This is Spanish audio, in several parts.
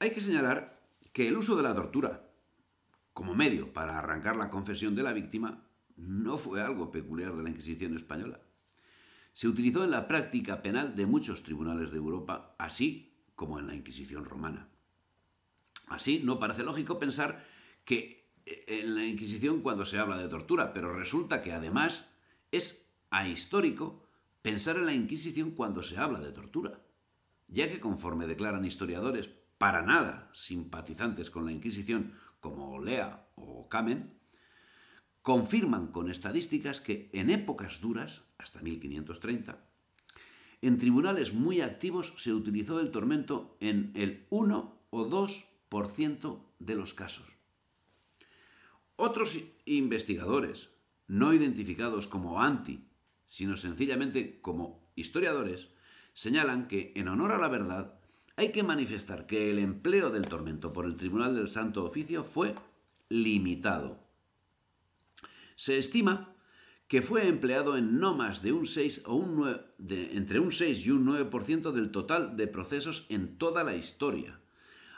Hay que señalar que el uso de la tortura como medio para arrancar la confesión de la víctima no fue algo peculiar de la Inquisición española. Se utilizó en la práctica penal de muchos tribunales de Europa, así como en la Inquisición romana. Así, no parece lógico pensar que eh, en la Inquisición cuando se habla de tortura, pero resulta que además es ahistórico pensar en la Inquisición cuando se habla de tortura, ya que conforme declaran historiadores para nada simpatizantes con la Inquisición, como Lea o Kamen, confirman con estadísticas que en épocas duras, hasta 1530, en tribunales muy activos se utilizó el tormento en el 1 o 2% de los casos. Otros investigadores, no identificados como anti, sino sencillamente como historiadores, señalan que en honor a la verdad hay que manifestar que el empleo del tormento por el Tribunal del Santo Oficio fue limitado. Se estima que fue empleado en no más de un 6 o un entre un 6 y un 9% del total de procesos en toda la historia,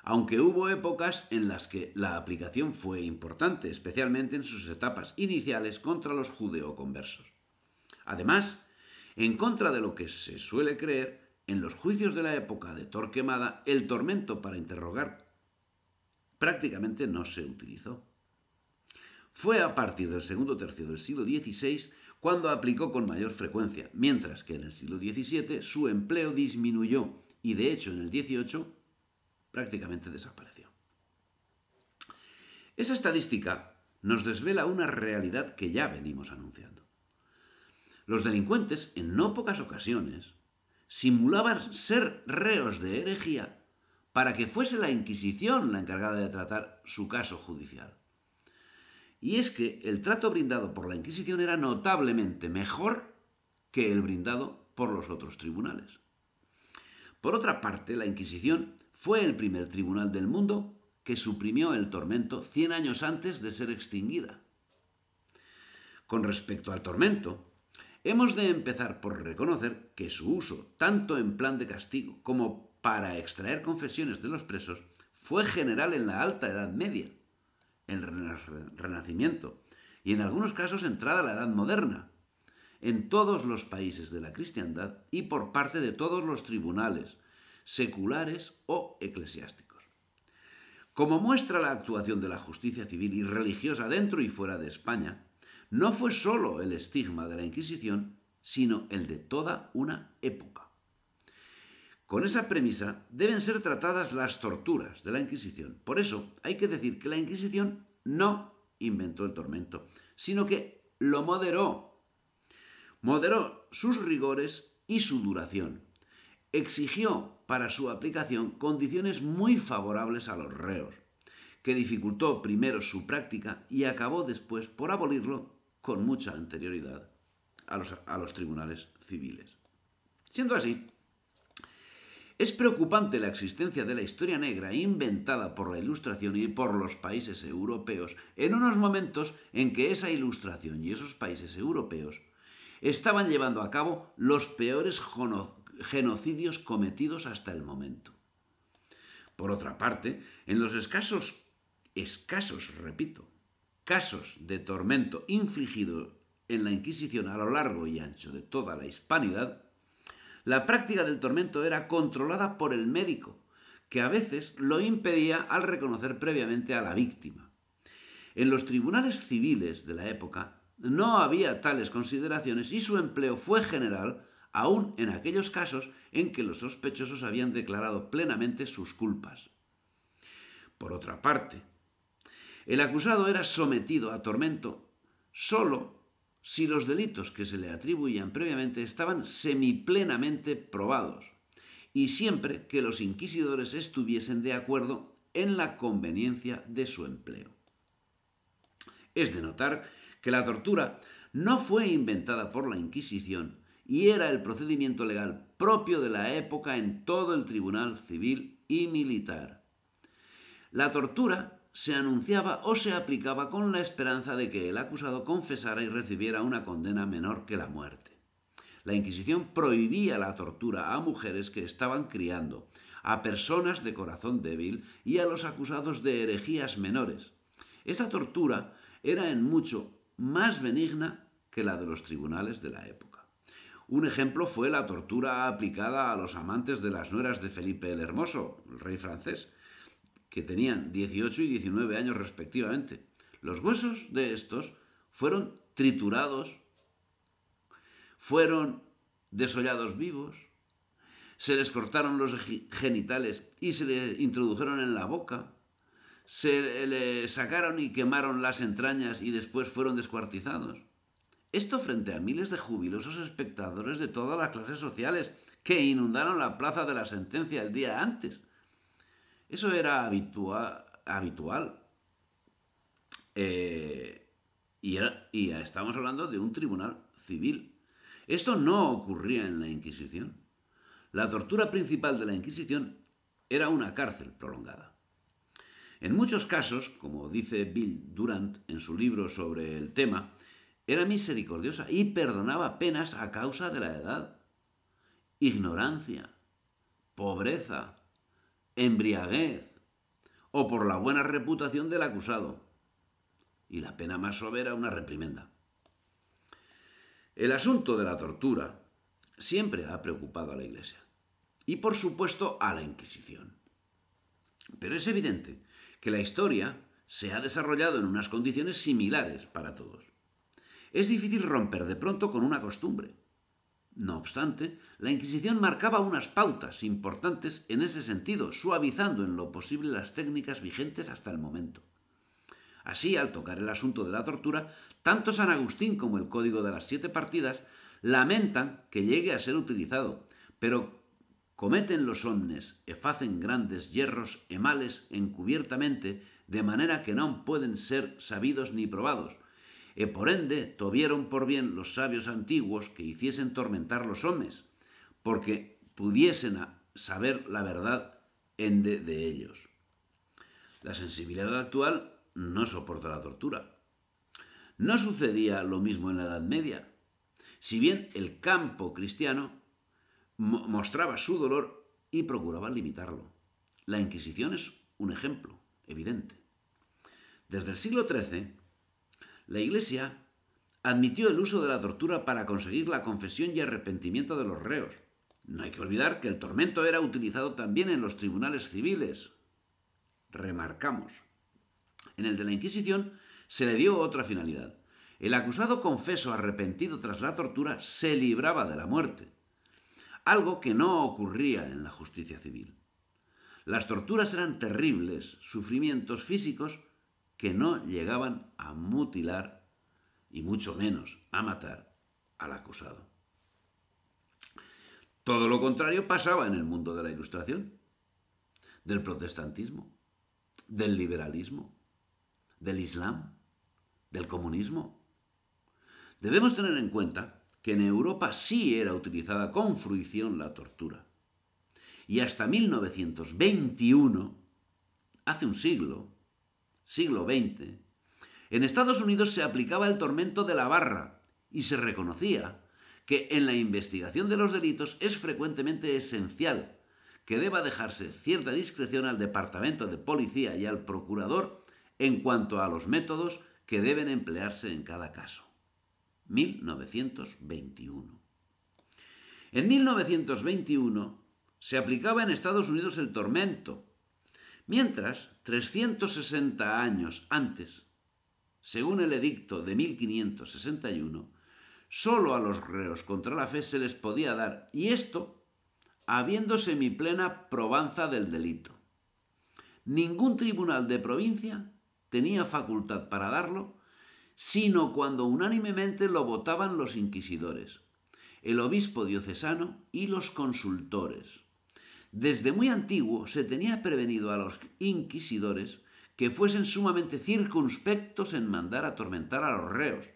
aunque hubo épocas en las que la aplicación fue importante, especialmente en sus etapas iniciales contra los judeoconversos. Además, en contra de lo que se suele creer, en los juicios de la época de Torquemada, el tormento para interrogar prácticamente no se utilizó. Fue a partir del segundo tercio del siglo XVI cuando aplicó con mayor frecuencia, mientras que en el siglo XVII su empleo disminuyó y de hecho en el XVIII prácticamente desapareció. Esa estadística nos desvela una realidad que ya venimos anunciando. Los delincuentes en no pocas ocasiones simulaban ser reos de herejía para que fuese la Inquisición la encargada de tratar su caso judicial. Y es que el trato brindado por la Inquisición era notablemente mejor que el brindado por los otros tribunales. Por otra parte, la Inquisición fue el primer tribunal del mundo que suprimió el tormento 100 años antes de ser extinguida. Con respecto al tormento, Hemos de empezar por reconocer que su uso, tanto en plan de castigo como para extraer confesiones de los presos, fue general en la Alta Edad Media, el Renacimiento y en algunos casos entrada a la Edad Moderna, en todos los países de la cristiandad y por parte de todos los tribunales, seculares o eclesiásticos. Como muestra la actuación de la justicia civil y religiosa dentro y fuera de España, no fue solo el estigma de la Inquisición, sino el de toda una época. Con esa premisa deben ser tratadas las torturas de la Inquisición. Por eso hay que decir que la Inquisición no inventó el tormento, sino que lo moderó. Moderó sus rigores y su duración. Exigió para su aplicación condiciones muy favorables a los reos, que dificultó primero su práctica y acabó después por abolirlo con mucha anterioridad a los, tribunales civiles. Siendo así, es preocupante la existencia de la historia negra inventada por la Ilustración y por los países europeos en unos momentos en que esa Ilustración y esos países europeos estaban llevando a cabo los peores genocidios cometidos hasta el momento. Por otra parte, en los escasos, escasos, repito, casos de tormento infligido en la Inquisición a lo largo y ancho de toda la hispanidad, la práctica del tormento era controlada por el médico, que a veces lo impedía al reconocer previamente a la víctima. En los tribunales civiles de la época no había tales consideraciones y su empleo fue general aún en aquellos casos en que los sospechosos habían declarado plenamente sus culpas. Por otra parte, el acusado era sometido a tormento solo si los delitos que se le atribuían previamente estaban semiplenamente probados y siempre que los inquisidores estuviesen de acuerdo en la conveniencia de su empleo. Es de notar que la tortura no fue inventada por la Inquisición y era el procedimiento legal propio de la época en todo el tribunal civil y militar. La tortura se anunciaba o se aplicaba con la esperanza de que el acusado confesara y recibiera una condena menor que la muerte. La Inquisición prohibía la tortura a mujeres que estaban criando, a personas de corazón débil y a los acusados de herejías menores. Esta tortura era en mucho más benigna que la de los tribunales de la época. Un ejemplo fue la tortura aplicada a los amantes de las nueras de Felipe el Hermoso, el rey francés, que tenían 18 y 19 años respectivamente. Los huesos de estos fueron triturados, fueron desollados vivos, se les cortaron los genitales y se les introdujeron en la boca, se les sacaron y quemaron las entrañas y después fueron descuartizados. Esto frente a miles de jubilosos espectadores de todas las clases sociales que inundaron la plaza de la sentencia el día antes, eso era habitual. Eh, y, y estamos hablando de un tribunal civil. Esto no ocurría en la Inquisición. La tortura principal de la Inquisición era una cárcel prolongada. En muchos casos, como dice Bill Durant en su libro sobre el tema, era misericordiosa y perdonaba penas a causa de la edad, ignorancia, pobreza, embriaguez o por la buena reputación del acusado. Y la pena más sobera una reprimenda. El asunto de la tortura siempre ha preocupado a la Iglesia y por supuesto a la Inquisición. Pero es evidente que la historia se ha desarrollado en unas condiciones similares para todos. Es difícil romper de pronto con una costumbre, no obstante, la Inquisición marcaba unas pautas importantes en ese sentido, suavizando en lo posible las técnicas vigentes hasta el momento. Así, al tocar el asunto de la tortura, tanto San Agustín como el Código de las Siete Partidas lamentan que llegue a ser utilizado, pero cometen los omnes e facen grandes hierros e males encubiertamente, de manera que no pueden ser sabidos ni probados, ...y e, por ende tuvieron por bien los sabios antiguos que hiciesen tormentar los hombres... porque pudiesen saber la verdad ...ende de, ellos. La sensibilidad actual no soporta la tortura. No sucedía lo mismo en la Edad Media, si bien el campo cristiano mostraba su dolor y procuraba limitarlo. La Inquisición es un ejemplo evidente. Desde el siglo XIII, la Iglesia admitió el uso de la tortura para conseguir la confesión y arrepentimiento de los reos. No hay que olvidar que el tormento era utilizado también en los tribunales civiles. Remarcamos. En el de la Inquisición se le dio otra finalidad. El acusado confeso arrepentido tras la tortura se libraba de la muerte, algo que no ocurría en la justicia civil. Las torturas eran terribles, sufrimientos físicos que no llegaban a mutilar y mucho menos a matar al acusado. Todo lo contrario pasaba en el mundo de la ilustración, del protestantismo, del liberalismo, del islam, del comunismo. Debemos tener en cuenta que en Europa sí era utilizada con fruición la tortura. Y hasta 1921, hace un siglo, siglo XX, en Estados Unidos se aplicaba el tormento de la barra y se reconocía que en la investigación de los delitos es frecuentemente esencial que deba dejarse cierta discreción al Departamento de Policía y al Procurador en cuanto a los métodos que deben emplearse en cada caso. 1921. En 1921 se aplicaba en Estados Unidos el tormento Mientras, 360 años antes, según el edicto de 1561, sólo a los reos contra la fe se les podía dar, y esto habiéndose mi plena probanza del delito. Ningún tribunal de provincia tenía facultad para darlo, sino cuando unánimemente lo votaban los inquisidores, el obispo diocesano y los consultores. Desde muy antiguo se tenía prevenido a los inquisidores que fuesen sumamente circunspectos en mandar atormentar a los reos.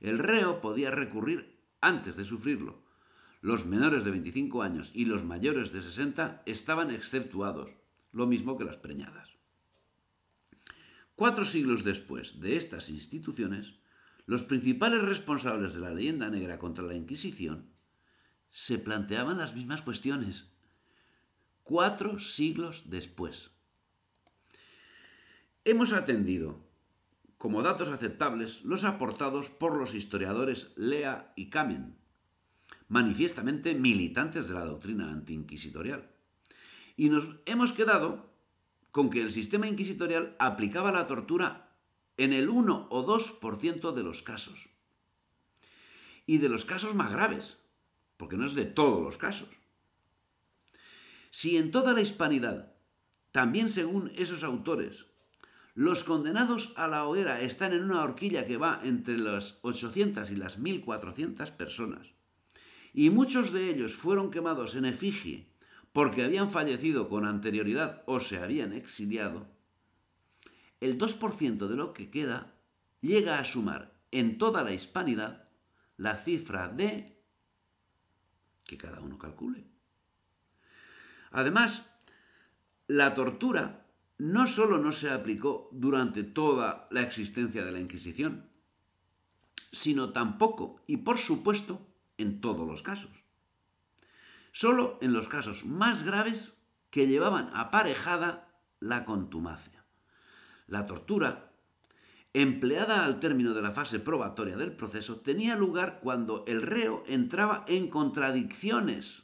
El reo podía recurrir antes de sufrirlo. Los menores de 25 años y los mayores de 60 estaban exceptuados, lo mismo que las preñadas. Cuatro siglos después de estas instituciones, los principales responsables de la leyenda negra contra la Inquisición se planteaban las mismas cuestiones cuatro siglos después. Hemos atendido como datos aceptables los aportados por los historiadores Lea y Kamen, manifiestamente militantes de la doctrina antiinquisitorial. Y nos hemos quedado con que el sistema inquisitorial aplicaba la tortura en el 1 o 2% de los casos. Y de los casos más graves, porque no es de todos los casos. Si en toda la hispanidad, también según esos autores, los condenados a la hoguera están en una horquilla que va entre las 800 y las 1400 personas, y muchos de ellos fueron quemados en efigie porque habían fallecido con anterioridad o se habían exiliado, el 2% de lo que queda llega a sumar en toda la hispanidad la cifra de que cada uno calcule Además, la tortura no solo no se aplicó durante toda la existencia de la Inquisición, sino tampoco, y por supuesto, en todos los casos. Solo en los casos más graves que llevaban aparejada la contumacia. La tortura, empleada al término de la fase probatoria del proceso, tenía lugar cuando el reo entraba en contradicciones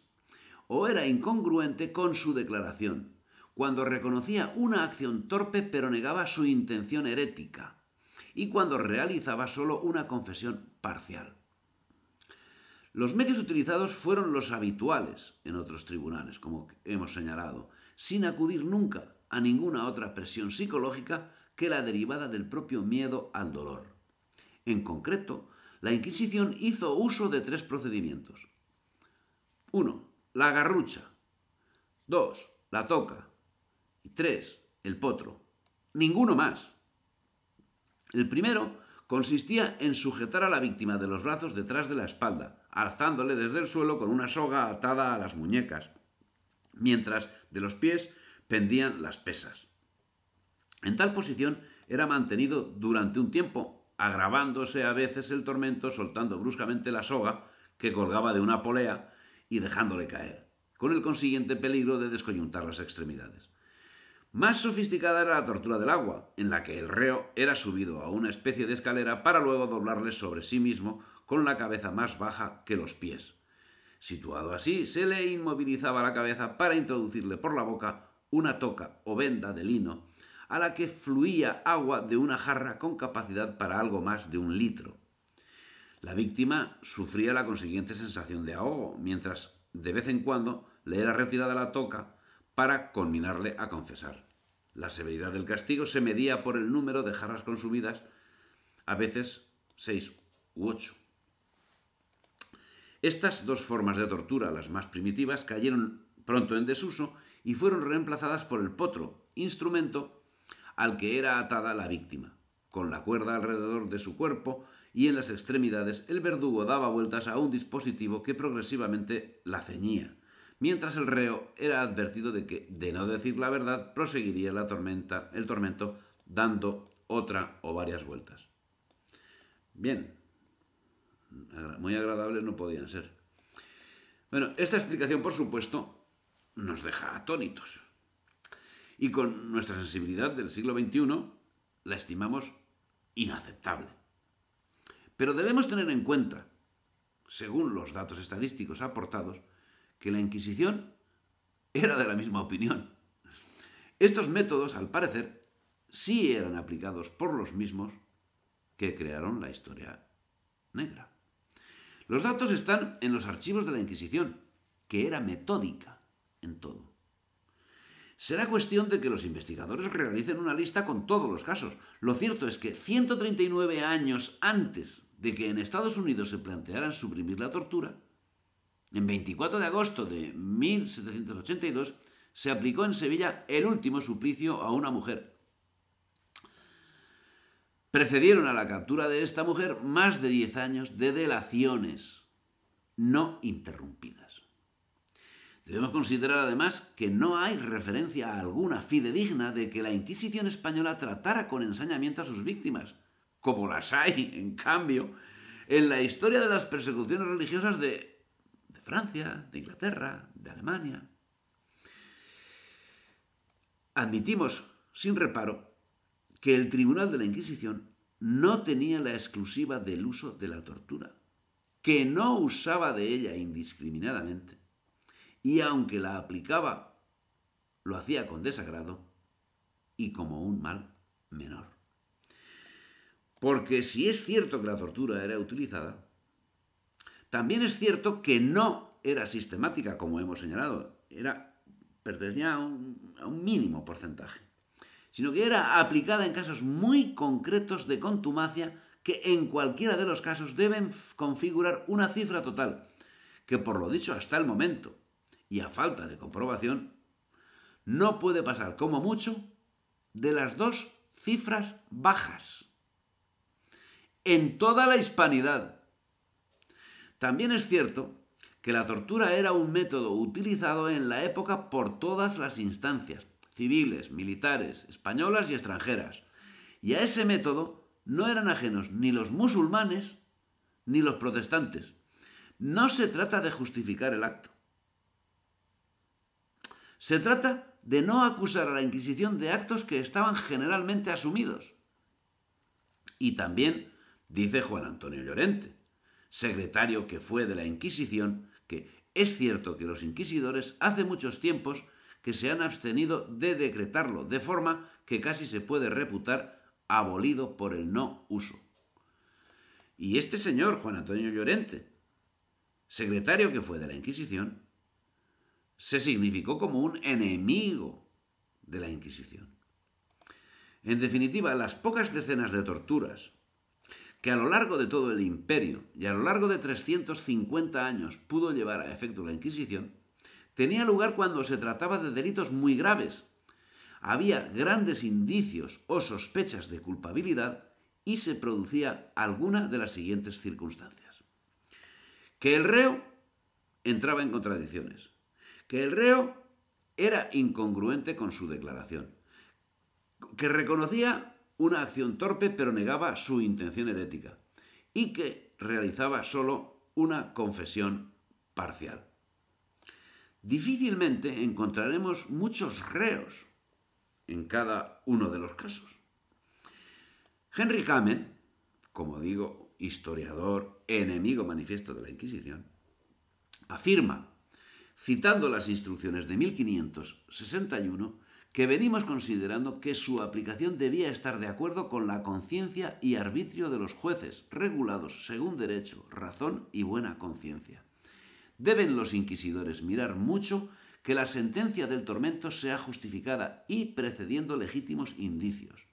o era incongruente con su declaración, cuando reconocía una acción torpe pero negaba su intención herética, y cuando realizaba solo una confesión parcial. Los medios utilizados fueron los habituales en otros tribunales, como hemos señalado, sin acudir nunca a ninguna otra presión psicológica que la derivada del propio miedo al dolor. En concreto, la Inquisición hizo uso de tres procedimientos. 1 la garrucha. dos, La toca. Y tres, El potro. Ninguno más. El primero consistía en sujetar a la víctima de los brazos detrás de la espalda, alzándole desde el suelo con una soga atada a las muñecas, mientras de los pies pendían las pesas. En tal posición era mantenido durante un tiempo, agravándose a veces el tormento soltando bruscamente la soga que colgaba de una polea y dejándole caer, con el consiguiente peligro de descoyuntar las extremidades. Más sofisticada era la tortura del agua, en la que el reo era subido a una especie de escalera para luego doblarle sobre sí mismo con la cabeza más baja que los pies. Situado así, se le inmovilizaba la cabeza para introducirle por la boca una toca o venda de lino a la que fluía agua de una jarra con capacidad para algo más de un litro. La víctima sufría la consiguiente sensación de ahogo, mientras de vez en cuando le era retirada la toca para conminarle a confesar. La severidad del castigo se medía por el número de jarras consumidas, a veces seis u ocho. Estas dos formas de tortura, las más primitivas, cayeron pronto en desuso y fueron reemplazadas por el potro, instrumento al que era atada la víctima, con la cuerda alrededor de su cuerpo y en las extremidades el verdugo daba vueltas a un dispositivo que progresivamente la ceñía, mientras el reo era advertido de que, de no decir la verdad, proseguiría la tormenta, el tormento dando otra o varias vueltas. Bien, muy agradables no podían ser. Bueno, esta explicación, por supuesto, nos deja atónitos. Y con nuestra sensibilidad del siglo XXI, la estimamos inaceptable. Pero debemos tener en cuenta, según los datos estadísticos aportados, que la Inquisición era de la misma opinión. Estos métodos, al parecer, sí eran aplicados por los mismos que crearon la historia negra. Los datos están en los archivos de la Inquisición, que era metódica en todo. Será cuestión de que los investigadores realicen una lista con todos los casos. Lo cierto es que 139 años antes de que en Estados Unidos se planteara suprimir la tortura, en 24 de agosto de 1782 se aplicó en Sevilla el último suplicio a una mujer. Precedieron a la captura de esta mujer más de 10 años de delaciones no interrumpidas. Debemos considerar además que no hay referencia alguna fidedigna de que la Inquisición española tratara con ensañamiento a sus víctimas, como las hay, en cambio, en la historia de las persecuciones religiosas de, Francia, de Inglaterra, de Alemania. Admitimos, sin reparo, que el Tribunal de la Inquisición no tenía la exclusiva del uso de la tortura, que no usaba de ella indiscriminadamente, y aunque la aplicaba, lo hacía con desagrado y como un mal menor. Porque si es cierto que la tortura era utilizada, también es cierto que no era sistemática, como hemos señalado, era, pertenecía a un, a un mínimo porcentaje, sino que era aplicada en casos muy concretos de contumacia que en cualquiera de los casos deben configurar una cifra total, que por lo dicho hasta el momento, y a falta de comprobación, no puede pasar como mucho de las dos cifras bajas en toda la hispanidad. También es cierto que la tortura era un método utilizado en la época por todas las instancias, civiles, militares, españolas y extranjeras. Y a ese método no eran ajenos ni los musulmanes ni los protestantes. No se trata de justificar el acto. Se trata de no acusar a la Inquisición de actos que estaban generalmente asumidos. Y también Dice Juan Antonio Llorente, secretario que fue de la Inquisición, que es cierto que los inquisidores hace muchos tiempos que se han abstenido de decretarlo, de forma que casi se puede reputar abolido por el no uso. Y este señor, Juan Antonio Llorente, secretario que fue de la Inquisición, se significó como un enemigo de la Inquisición. En definitiva, las pocas decenas de torturas que a lo largo de todo el imperio y a lo largo de 350 años pudo llevar a efecto la Inquisición, tenía lugar cuando se trataba de delitos muy graves. Había grandes indicios o sospechas de culpabilidad y se producía alguna de las siguientes circunstancias. Que el reo entraba en contradicciones, que el reo era incongruente con su declaración, que reconocía una acción torpe pero negaba su intención herética y que realizaba sólo una confesión parcial. Difícilmente encontraremos muchos reos en cada uno de los casos. Henry Kamen, como digo, historiador, enemigo manifiesto de la Inquisición, afirma, citando las instrucciones de 1561, que venimos considerando que su aplicación debía estar de acuerdo con la conciencia y arbitrio de los jueces, regulados según derecho, razón y buena conciencia. Deben los inquisidores mirar mucho que la sentencia del tormento sea justificada y precediendo legítimos indicios.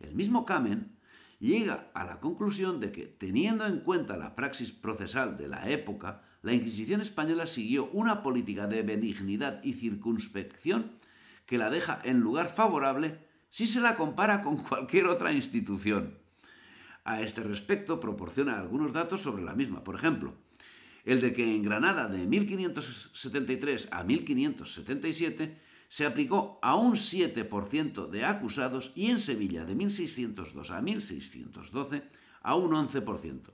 El mismo Kamen llega a la conclusión de que, teniendo en cuenta la praxis procesal de la época, la Inquisición española siguió una política de benignidad y circunspección que la deja en lugar favorable si se la compara con cualquier otra institución. A este respecto proporciona algunos datos sobre la misma. Por ejemplo, el de que en Granada de 1573 a 1577 se aplicó a un 7% de acusados y en Sevilla de 1602 a 1612 a un 11%.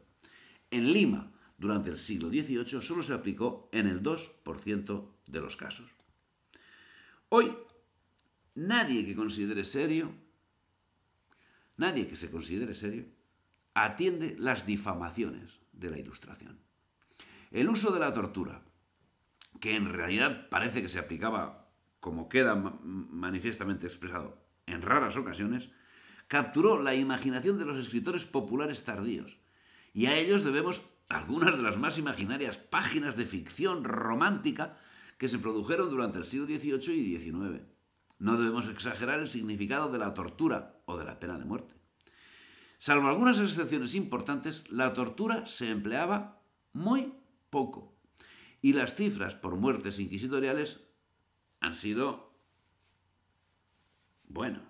En Lima, durante el siglo XVIII, solo se aplicó en el 2% de los casos. Hoy nadie que considere serio, nadie que se considere serio, atiende las difamaciones de la Ilustración. El uso de la tortura, que en realidad parece que se aplicaba, como queda manifiestamente expresado, en raras ocasiones, capturó la imaginación de los escritores populares tardíos, y a ellos debemos algunas de las más imaginarias páginas de ficción romántica que se produjeron durante el siglo XVIII y XIX. No debemos exagerar el significado de la tortura o de la pena de muerte. Salvo algunas excepciones importantes, la tortura se empleaba muy poco y las cifras por muertes inquisitoriales han sido, bueno,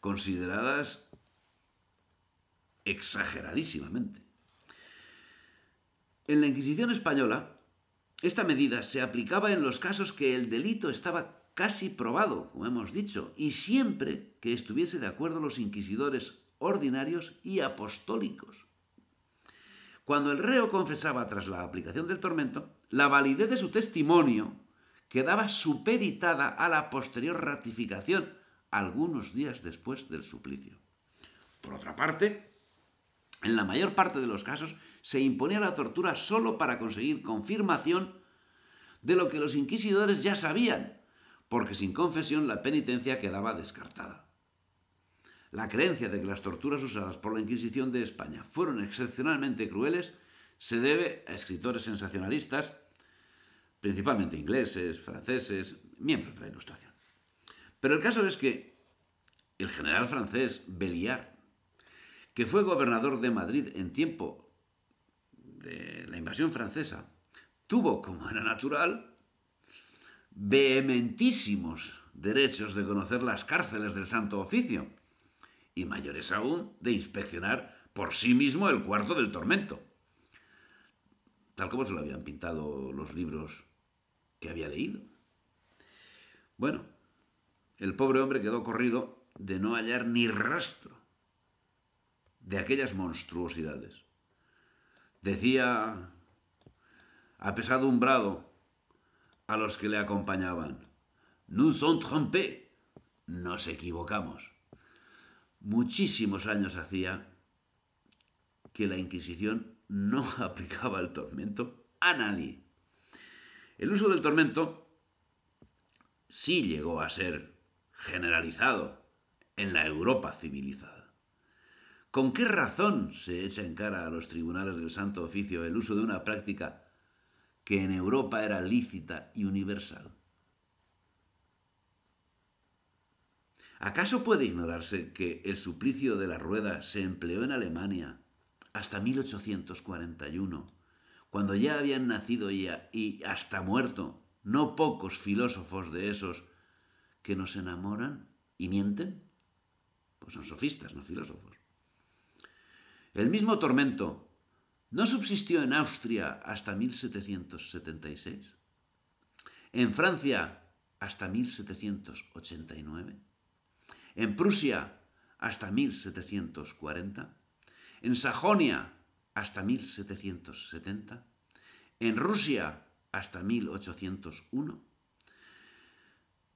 consideradas exageradísimamente. En la Inquisición española, esta medida se aplicaba en los casos que el delito estaba casi probado, como hemos dicho, y siempre que estuviese de acuerdo los inquisidores ordinarios y apostólicos. Cuando el reo confesaba tras la aplicación del tormento, la validez de su testimonio quedaba supeditada a la posterior ratificación algunos días después del suplicio. Por otra parte, en la mayor parte de los casos se imponía la tortura sólo para conseguir confirmación de lo que los inquisidores ya sabían, porque sin confesión la penitencia quedaba descartada. La creencia de que las torturas usadas por la Inquisición de España fueron excepcionalmente crueles se debe a escritores sensacionalistas, principalmente ingleses, franceses, miembros de la Ilustración. Pero el caso es que el general francés Béliard, que fue gobernador de Madrid en tiempo de la invasión francesa, tuvo, como era natural, vehementísimos derechos de conocer las cárceles del Santo Oficio y mayores aún de inspeccionar por sí mismo el cuarto del tormento, tal como se lo habían pintado los libros que había leído. Bueno, el pobre hombre quedó corrido de no hallar ni rastro de aquellas monstruosidades. Decía, apesadumbrado, a los que le acompañaban. Nous sommes trompés. Nos equivocamos. Muchísimos años hacía que la Inquisición no aplicaba el tormento a nadie. El uso del tormento sí llegó a ser generalizado en la Europa civilizada. ¿Con qué razón se echa en cara a los tribunales del Santo Oficio el uso de una práctica que en Europa era lícita y universal. ¿Acaso puede ignorarse que el suplicio de la rueda se empleó en Alemania hasta 1841, cuando ya habían nacido y, y hasta muerto no pocos filósofos de esos que nos enamoran y mienten? Pues son sofistas, no filósofos. El mismo tormento ¿No subsistió en Austria hasta 1776? ¿En Francia hasta 1789? ¿En Prusia hasta 1740? ¿En Sajonia hasta 1770? ¿En Rusia hasta 1801?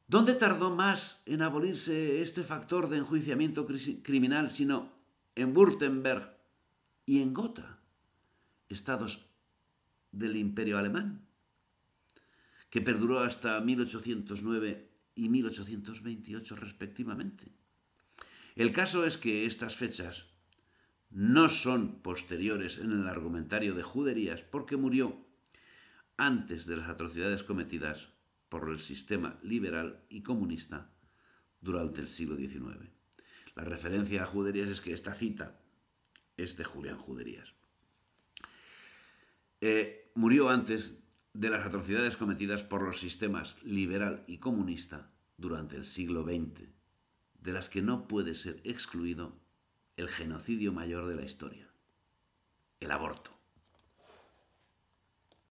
¿Dónde tardó más en abolirse este factor de enjuiciamiento criminal sino en Württemberg y en Gotha? estados del imperio alemán, que perduró hasta 1809 y 1828 respectivamente. El caso es que estas fechas no son posteriores en el argumentario de Juderías porque murió antes de las atrocidades cometidas por el sistema liberal y comunista durante el siglo XIX. La referencia a Juderías es que esta cita es de Julián Juderías. Eh, murió antes de las atrocidades cometidas por los sistemas liberal y comunista durante el siglo XX, de las que no puede ser excluido el genocidio mayor de la historia, el aborto.